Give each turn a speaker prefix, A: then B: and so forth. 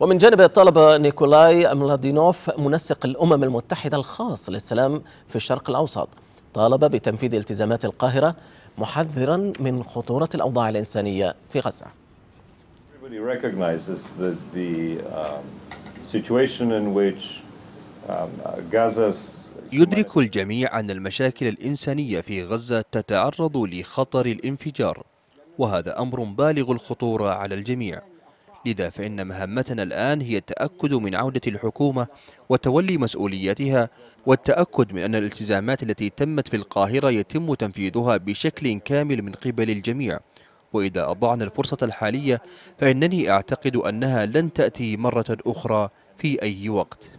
A: ومن جانب الطلبة نيكولاي ملادينوف منسق الأمم المتحدة الخاص للسلام في الشرق الأوسط طالب بتنفيذ التزامات القاهرة محذرا من خطورة الأوضاع الإنسانية في غزة
B: um, um,
C: يدرك الجميع أن المشاكل الإنسانية في غزة تتعرض لخطر الانفجار وهذا أمر بالغ الخطورة على الجميع لذا فإن مهمتنا الآن هي التأكد من عودة الحكومة وتولي مسؤوليتها والتأكد من أن الالتزامات التي تمت في القاهرة يتم تنفيذها بشكل كامل من قبل الجميع وإذا أضعنا الفرصة الحالية فإنني أعتقد أنها لن تأتي مرة أخرى في أي وقت